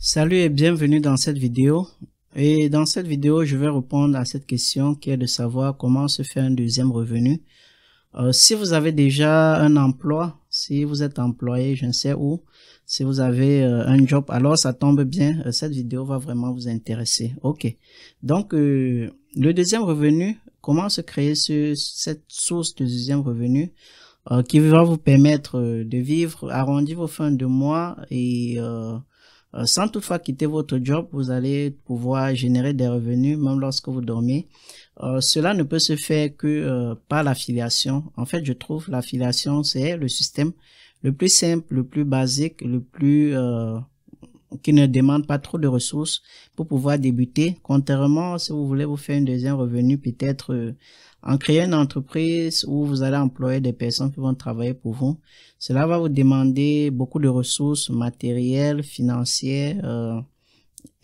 Salut et bienvenue dans cette vidéo. Et dans cette vidéo, je vais répondre à cette question qui est de savoir comment se fait un deuxième revenu. Euh, si vous avez déjà un emploi, si vous êtes employé, je ne sais où, si vous avez euh, un job, alors ça tombe bien, euh, cette vidéo va vraiment vous intéresser. Ok, donc le deuxième revenu, comment se créer cette source de deuxième revenu qui va vous permettre de vivre, arrondir vos fins de mois et... Euh, sans toutefois quitter votre job, vous allez pouvoir générer des revenus même lorsque vous dormez. Euh, cela ne peut se faire que euh, par l'affiliation. En fait, je trouve l'affiliation, c'est le système le plus simple, le plus basique, le plus qui ne demande pas trop de ressources pour pouvoir débuter. Contrairement, si vous voulez vous faire une deuxième revenu, peut-être euh, en créant une entreprise où vous allez employer des personnes qui vont travailler pour vous, cela va vous demander beaucoup de ressources matérielles, financières, euh,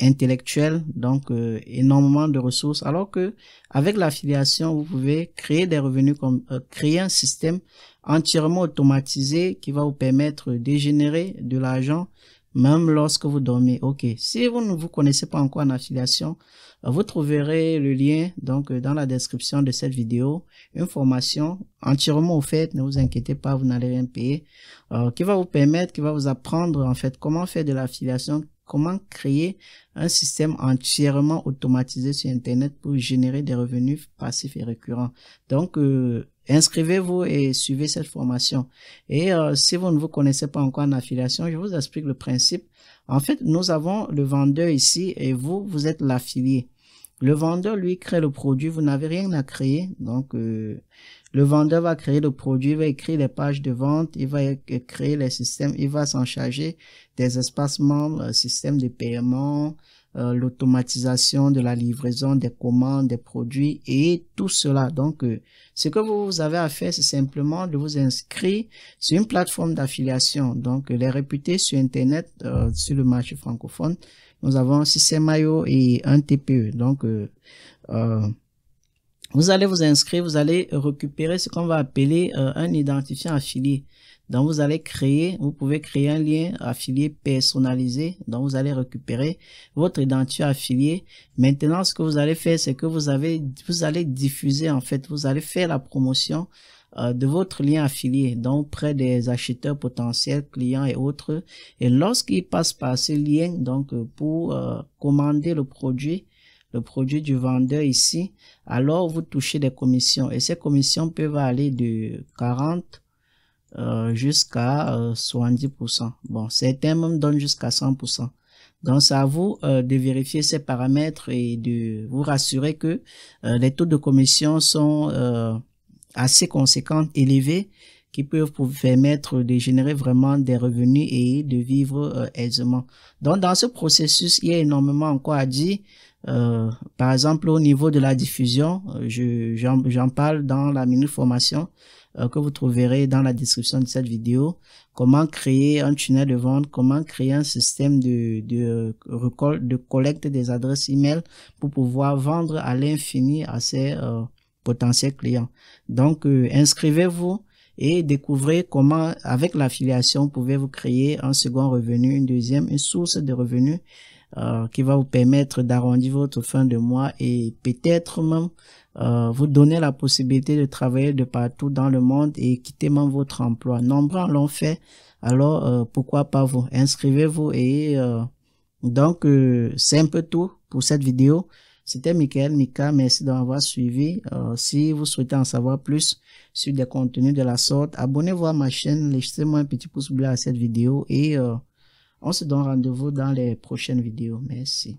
intellectuelles, donc euh, énormément de ressources. Alors que avec l'affiliation, vous pouvez créer des revenus comme euh, créer un système entièrement automatisé qui va vous permettre de générer de l'argent même lorsque vous dormez. OK. Si vous ne vous connaissez pas encore en affiliation, vous trouverez le lien donc dans la description de cette vidéo, une formation entièrement offerte, ne vous inquiétez pas, vous n'allez rien payer, euh, qui va vous permettre, qui va vous apprendre en fait comment faire de l'affiliation, Comment créer un système entièrement automatisé sur Internet pour générer des revenus passifs et récurrents Donc, euh, inscrivez-vous et suivez cette formation. Et euh, si vous ne vous connaissez pas encore en affiliation, je vous explique le principe. En fait, nous avons le vendeur ici et vous, vous êtes l'affilié. Le vendeur, lui, crée le produit. Vous n'avez rien à créer. Donc, euh, le vendeur va créer le produit, il va écrire les pages de vente, il va créer les systèmes, il va s'en charger des espaces membres, euh, système de paiement, euh, l'automatisation de la livraison des commandes, des produits et tout cela. Donc, euh, ce que vous avez à faire, c'est simplement de vous inscrire sur une plateforme d'affiliation. Donc, les réputés sur Internet, sur le marché francophone, nous avons un système et un TPE. Donc, vous allez vous inscrire, vous allez récupérer ce qu'on va appeler euh, un identifiant affilié. Donc, vous allez créer, vous pouvez créer un lien affilié personnalisé. Donc, vous allez récupérer votre identifiant affilié. Maintenant, ce que vous allez faire, c'est que vous, avez, vous allez diffuser, en fait, vous allez faire la promotion euh, de votre lien affilié, donc près des acheteurs potentiels, clients et autres. Et lorsqu'ils passent par ce lien, donc, euh, pour commander le produit, le produit du vendeur ici, alors vous touchez des commissions. Et ces commissions peuvent aller de 40 euh, jusqu'à 70%. Euh, bon, certains même donnent jusqu'à 100%. Donc, c'est à vous euh, de vérifier ces paramètres et de vous rassurer que les taux de commission sont assez conséquents, élevés, qui peuvent vous permettre de générer vraiment des revenus et de vivre aisément. Donc, dans ce processus, il y a énormément encore à dire. Euh, par exemple, au niveau de la diffusion, euh, j'en parle dans la mini formation euh, que vous trouverez dans la description de cette vidéo. Comment créer un tunnel de vente, comment créer un système de, de, de collecte des adresses email pour pouvoir vendre à l'infini à ses potentiels clients. Donc, inscrivez-vous et découvrez comment, avec l'affiliation, pouvez-vous créer un second revenu, une deuxième, une source de revenus euh, qui va vous permettre d'arrondir votre fin de mois et peut-être même euh, vous donner la possibilité de travailler de partout dans le monde et quitter même votre emploi. Nombreux l'ont fait, alors euh, pourquoi pas vous Inscrivez-vous et donc c'est un peu tout pour cette vidéo. C'était Michael Mika, merci d'avoir suivi. si vous souhaitez en savoir plus sur des contenus de la sorte, abonnez-vous à ma chaîne, laissez-moi un petit pouce bleu à cette vidéo et euh, on se donne rendez-vous dans les prochaines vidéos. Merci.